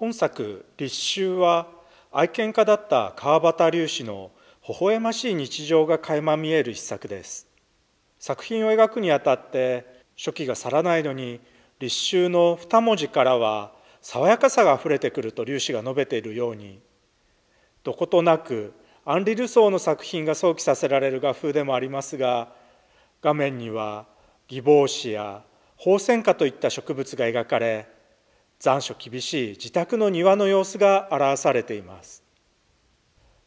本作「立秋」は愛犬家だった川端龍子の微笑ましい日常が垣間見える一作です作品を描くにあたって初期が去らないのに立秋の2文字からは爽やかさがあふれてくると粒子が述べているようにどことなくアンリ・ルソーの作品が想起させられる画風でもありますが画面には義帽子や宝仙花といった植物が描かれ残暑厳しい自宅の庭の様子が表されています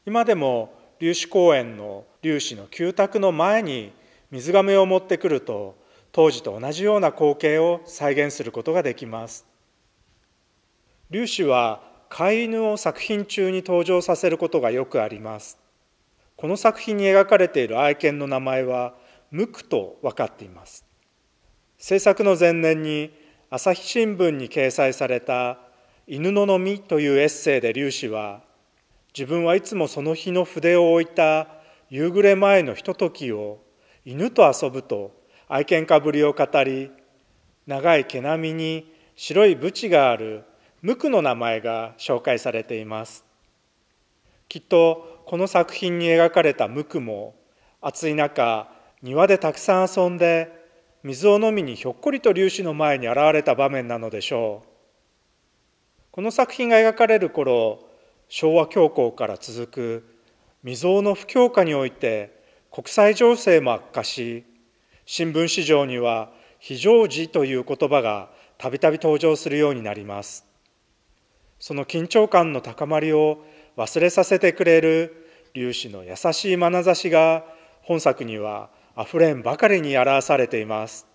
今でも粒子公園の粒子の旧宅の前に水がめを持ってくると当時と同じような光景を再現することができます粒子は飼い犬を作品中に登場させることがよくありますこの作品に描かれている愛犬の名前はムクと分かっています制作の前年に朝日新聞に掲載された「犬ののみ」というエッセイで粒子は自分はいつもその日の筆を置いた夕暮れ前のひとときを犬と遊ぶと愛犬家ぶりを語り長い毛並みに白いブチがある無垢の名前が紹介されていますきっとこの作品に描かれた無垢も暑い中庭でたくさん遊んで水を飲みにひょっこりと粒子の前に現れた場面なのでしょうこの作品が描かれる頃昭和恐慌から続く未曾有の不況下において国際情勢も悪化し新聞市場には非常時という言葉がたびたび登場するようになりますその緊張感の高まりを忘れさせてくれる粒子の優しい眼差しが本作には溢れんばかりに表されています